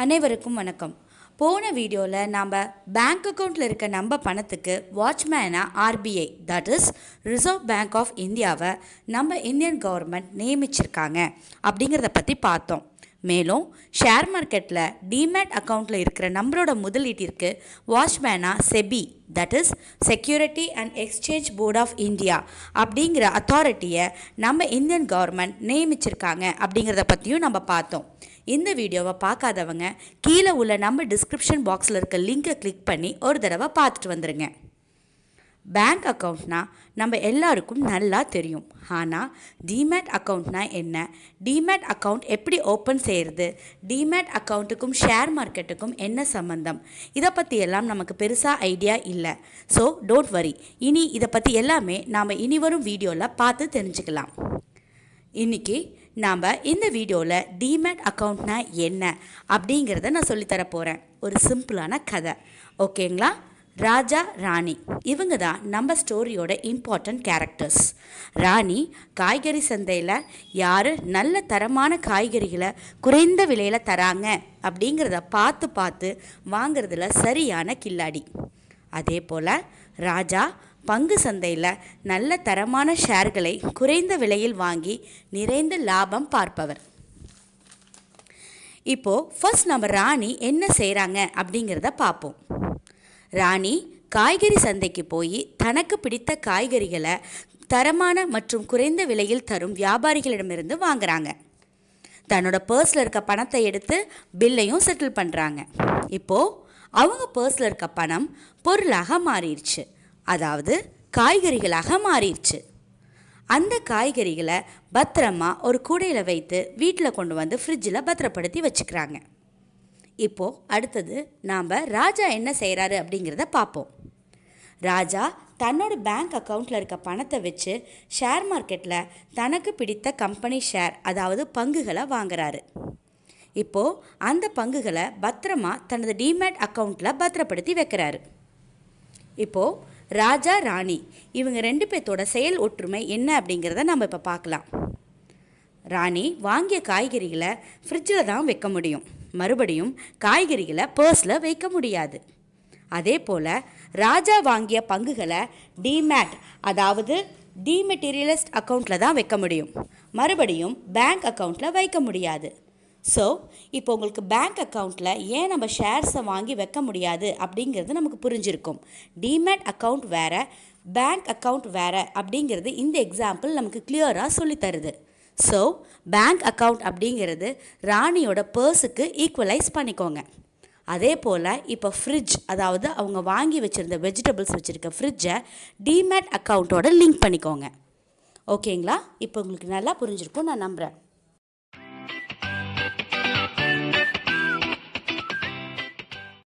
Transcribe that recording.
அனைவருக்கும் வணக்கம் போன வீடியோவில் நாம் பேங்க் அக்கௌண்ட்டில் இருக்க நம்ம பணத்துக்கு வாட்ச்மேனாக RBI that is reserve bank of இந்தியாவை நம்ம இந்தியன் கவர்மெண்ட் நியமிச்சிருக்காங்க அப்படிங்கிறத பற்றி பார்த்தோம் மேலும் ஷேர் மார்க்கெட்டில் டிமேட் அக்கௌண்ட்டில் இருக்கிற நம்மளோட முதலீட்டிற்கு வாட்ச்மேனாக SEBI that is security and exchange board of India அப்படிங்கிற அத்தாரிட்டியை நம்ம இந்தியன் கவர்மெண்ட் நியமிச்சிருக்காங்க அப்படிங்கிறத பற்றியும் நம்ம பார்த்தோம் இந்த வீடியோவை பார்க்காதவங்க கீழே உள்ள நம்ம டிஸ்கிரிப்ஷன் பாக்ஸில் இருக்க லிங்கை கிளிக் பண்ணி ஒரு தடவை பார்த்துட்டு வந்துடுங்க பேங்க் அக்கௌண்ட்னால் நம்ம எல்லாருக்கும் நல்லா தெரியும் ஆனால் டிமேட் அக்கௌண்ட்னால் என்ன டிமேட் அக்கௌண்ட் எப்படி ஓப்பன் செய்கிறது டிமேட் அக்கௌண்ட்டுக்கும் ஷேர் மார்க்கெட்டுக்கும் என்ன சம்மந்தம் இதை பற்றி எல்லாம் நமக்கு பெருசாக ஐடியா இல்லை ஸோ டோன்ட் வரி இனி இதை பற்றி எல்லாமே நாம் இனி வரும் வீடியோவில் பார்த்து தெரிஞ்சுக்கலாம் இன்றைக்கி நாம் இந்த வீடியோவில் டிமேட் அக்கௌண்ட்னால் என்ன அப்படிங்கிறத நான் சொல்லித்தர போகிறேன் ஒரு சிம்பிளான கதை ஓகேங்களா ராஜா ராணி இவங்க தான் நம்ம ஸ்டோரியோட இம்பார்ட்டன்ட் கேரக்டர்ஸ் ராணி காய்கறி சந்தையில் யார் நல்ல தரமான காய்கறிகளை குறைந்த விலையில் தராங்க அப்படிங்கிறத பார்த்து பார்த்து வாங்கிறதுல சரியான கில்லாடி அதே போல் ராஜா பங்கு சந்தையில் நல்ல தரமான ஷேர்களை குறைந்த விலையில் வாங்கி நிறைந்த லாபம் பார்ப்பவர் இப்போது ஃபர்ஸ்ட் நம்ம ராணி என்ன செய்கிறாங்க அப்படிங்கிறத பார்ப்போம் ராணி காய்கறி சந்தைக்கு போய் தனக்கு பிடித்த காய்கறிகளை தரமான மற்றும் குறைந்த விலையில் தரும் வியாபாரிகளிடமிருந்து வாங்குறாங்க தன்னோட பர்ஸில் இருக்க பணத்தை எடுத்து பில்லையும் செட்டில் பண்ணுறாங்க இப்போது அவங்க பர்ஸில் இருக்க பணம் பொருளாக மாறிடுச்சு அதாவது காய்கறிகளாக மாறிடுச்சு அந்த காய்கறிகளை பத்திரமா ஒரு கூடையில் வைத்து வீட்டில் கொண்டு வந்து ஃப்ரிட்ஜில் பத்திரப்படுத்தி வச்சுக்கிறாங்க இப்போது அடுத்தது நாம் ராஜா என்ன செய்கிறாரு அப்படிங்கிறத பார்ப்போம் ராஜா தன்னோட பேங்க் அக்கௌண்ட்டில் இருக்க பணத்தை வச்சு ஷேர் மார்க்கெட்டில் தனக்கு பிடித்த கம்பெனி ஷேர் அதாவது பங்குகளை வாங்குறாரு இப்போது அந்த பங்குகளை பத்திரமா தனது டிமேட் அக்கௌண்ட்டில் பத்திரப்படுத்தி வைக்கிறாரு இப்போது ராஜா ராணி இவங்க ரெண்டு பேர்த்தோட செயல் ஒற்றுமை என்ன அப்படிங்கிறத நம்ம இப்போ பார்க்கலாம் ராணி வாங்கிய காய்கறிகளை ஃப்ரிட்ஜில் தான் வைக்க முடியும் மறுபடியும் காய்கறிகளை பர்ஸில் வைக்க முடியாது அதே போல் ராஜா வாங்கிய பங்குகளை டிமேட் அதாவது டிமெட்டீரியலிஸ்ட் அக்கௌண்ட்டில் தான் வைக்க முடியும் மறுபடியும் பேங்க் அக்கௌண்ட்டில் வைக்க முடியாது ஸோ இப்போ உங்களுக்கு பேங்க் அக்கௌண்ட்டில் ஏன் நம்ம ஷேர்ஸை வாங்கி வைக்க முடியாது அப்படிங்கிறது நமக்கு புரிஞ்சிருக்கும் டிமேட் அக்கௌண்ட் வேறு பேங்க் அக்கௌண்ட் வேறு அப்படிங்கிறது இந்த எக்ஸாம்பிள் நமக்கு கிளியராக சொல்லித்தருது ஸோ பேங்க் அக்கௌண்ட் அப்படிங்கிறது ராணியோட பர்ஸுக்கு ஈக்குவலைஸ் பண்ணிக்கோங்க அதே போல் இப்போ ஃப்ரிட்ஜ் அதாவது அவங்க வாங்கி வச்சுருந்த வெஜிடபிள்ஸ் வச்சுருக்க ஃப்ரிட்ஜை டிமேட் அக்கௌண்ட்டோட லிங்க் பண்ணிக்கோங்க ஓகேங்களா இப்போ உங்களுக்கு நல்லா புரிஞ்சிருக்கும் நான் நம்புகிறேன்